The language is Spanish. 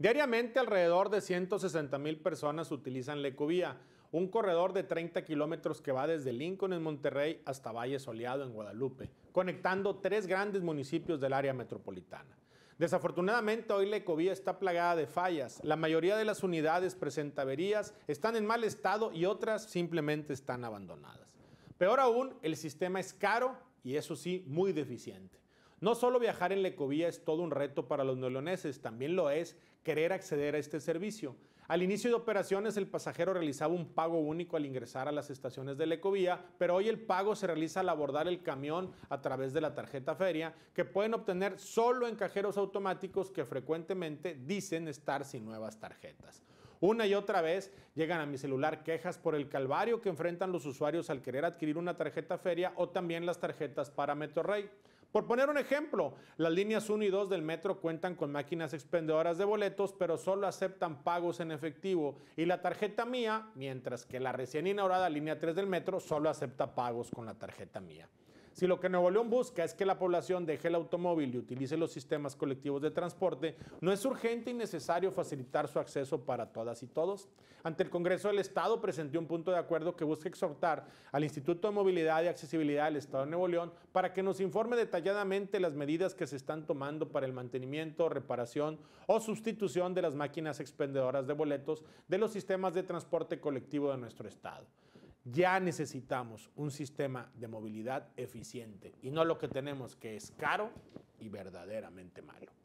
Diariamente alrededor de 160 mil personas utilizan la Ecovía, un corredor de 30 kilómetros que va desde Lincoln en Monterrey hasta Valle Soleado en Guadalupe, conectando tres grandes municipios del área metropolitana. Desafortunadamente hoy la Ecovía está plagada de fallas, la mayoría de las unidades presenta averías, están en mal estado y otras simplemente están abandonadas. Peor aún, el sistema es caro y eso sí, muy deficiente. No solo viajar en Lecovía es todo un reto para los neoleoneses, también lo es querer acceder a este servicio. Al inicio de operaciones, el pasajero realizaba un pago único al ingresar a las estaciones de Lecovía, pero hoy el pago se realiza al abordar el camión a través de la tarjeta feria, que pueden obtener solo en cajeros automáticos que frecuentemente dicen estar sin nuevas tarjetas. Una y otra vez llegan a mi celular quejas por el calvario que enfrentan los usuarios al querer adquirir una tarjeta feria o también las tarjetas para Metorrey. Por poner un ejemplo, las líneas 1 y 2 del metro cuentan con máquinas expendedoras de boletos, pero solo aceptan pagos en efectivo y la tarjeta mía, mientras que la recién inaugurada línea 3 del metro solo acepta pagos con la tarjeta mía. Si lo que Nuevo León busca es que la población deje el automóvil y utilice los sistemas colectivos de transporte, no es urgente y necesario facilitar su acceso para todas y todos. Ante el Congreso del Estado presenté un punto de acuerdo que busca exhortar al Instituto de Movilidad y Accesibilidad del Estado de Nuevo León para que nos informe detalladamente las medidas que se están tomando para el mantenimiento, reparación o sustitución de las máquinas expendedoras de boletos de los sistemas de transporte colectivo de nuestro Estado ya necesitamos un sistema de movilidad eficiente y no lo que tenemos que es caro y verdaderamente malo.